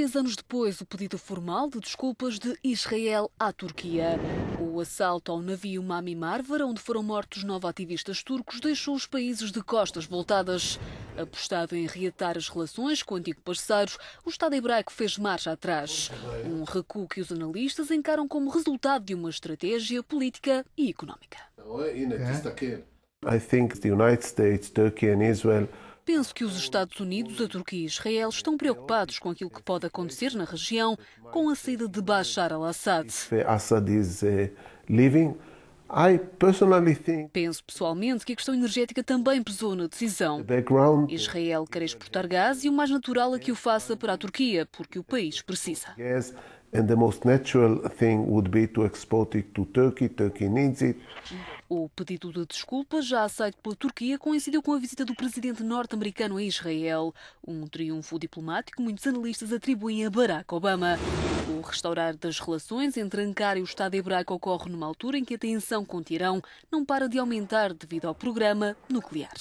Três anos depois, o pedido formal de desculpas de Israel à Turquia. O assalto ao navio Mami Marvar, onde foram mortos nove ativistas turcos, deixou os países de costas voltadas. Apostado em reatar as relações com o antigo parceiro, o Estado hebraico fez marcha atrás. Um recuo que os analistas encaram como resultado de uma estratégia política e económica. É. I think the United States, Turkey and Israel Penso que os Estados Unidos, a Turquia e Israel estão preocupados com aquilo que pode acontecer na região com a saída de Bashar al-Assad. É eh, Penso pessoalmente que a questão energética também pesou na decisão. Israel quer exportar gás e o mais natural é que o faça para a Turquia, porque o país precisa. O pedido de desculpas já aceito pela Turquia coincidiu com a visita do presidente norte-americano a Israel, um triunfo diplomático que muitos analistas atribuem a Barack Obama. O restaurar das relações entre Ankara e o Estado hebraico ocorre numa altura em que a tensão com o Tirão não para de aumentar devido ao programa nuclear.